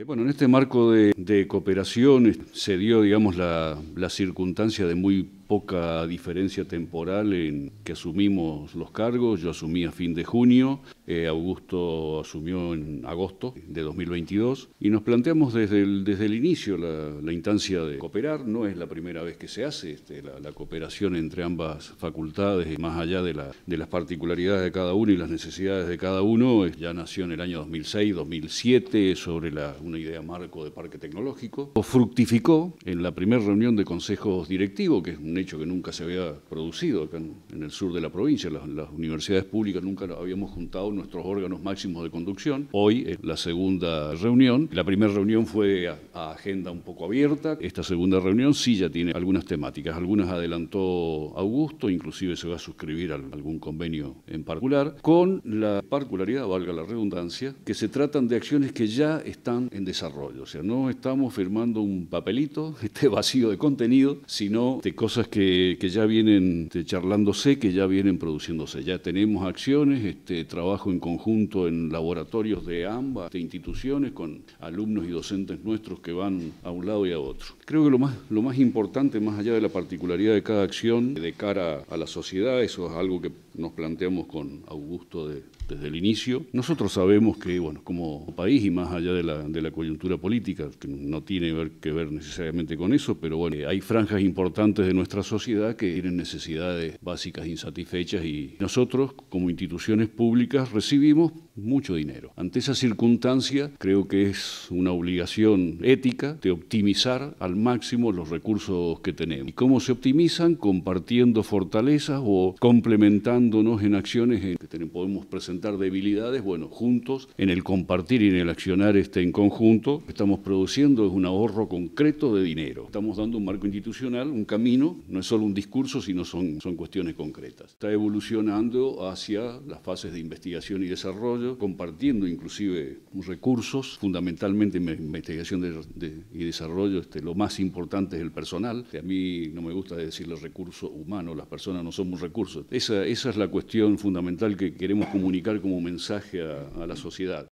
Eh, bueno, en este marco de, cooperación eh, se dio, digamos, la circunstancia de muy poca diferencia temporal en que asumimos los cargos. Yo asumí a fin de junio, eh, Augusto asumió en agosto de 2022 y nos planteamos desde el, desde el inicio la, instancia de cooperar. No es la primera vez que se hace este, la, cooperación entre ambas facultades, más allá de, las particularidades de cada uno y las necesidades de cada uno. Ya nació en el año 2006-2007 sobre una idea marco de parque tecnológico. Fructificó en la primera reunión de consejos directivos, que es un hecho que nunca se había producido acá en, el sur de la provincia. Las, universidades públicas nunca habíamos juntado nuestros órganos máximos de conducción. Hoy es la segunda reunión. La primera reunión fue a, agenda un poco abierta. Esta segunda reunión sí ya tiene algunas temáticas. Algunas adelantó Augusto, inclusive se va a suscribir a algún convenio en particular, con la particularidad, valga la redundancia, que se tratan de acciones que ya están en desarrollo. O sea, no estamos firmando un papelito, este vacío de contenido, sino de cosas que, ya vienen charlándose, que ya vienen produciéndose. Ya tenemos acciones, este, trabajo en conjunto en laboratorios de ambas instituciones con alumnos y docentes nuestros que van a un lado y a otro. Creo que lo más, lo más importante, más allá de la particularidad de cada acción de cara a la sociedad, eso es algo que nos planteamos con Augusto desde el inicio. Nosotros sabemos que, bueno, como país y más allá de la, coyuntura política, que no tiene que ver necesariamente con eso, pero bueno, hay franjas importantes de nuestra sociedad que tienen necesidades básicas insatisfechas y nosotros, como instituciones públicas, recibimos mucho dinero. Ante esa circunstancia, creo que es una obligación ética de optimizar al máximo los recursos que tenemos. ¿Y cómo se optimizan? Compartiendo fortalezas o complementando nos en acciones en que podemos presentar debilidades, bueno, juntos, en el compartir y en el accionar este en conjunto, estamos produciendo un ahorro concreto de dinero. Estamos dando un marco institucional, un camino, no es solo un discurso, sino son, son cuestiones concretas. Está evolucionando hacia las fases de investigación y desarrollo, compartiendo inclusive recursos, fundamentalmente investigación y desarrollo, este, lo más importante es el personal. que A mí no me gusta decirle recursos humanos, las personas no somos recursos. Esa, esa es la la cuestión fundamental que queremos comunicar como mensaje a, la sociedad.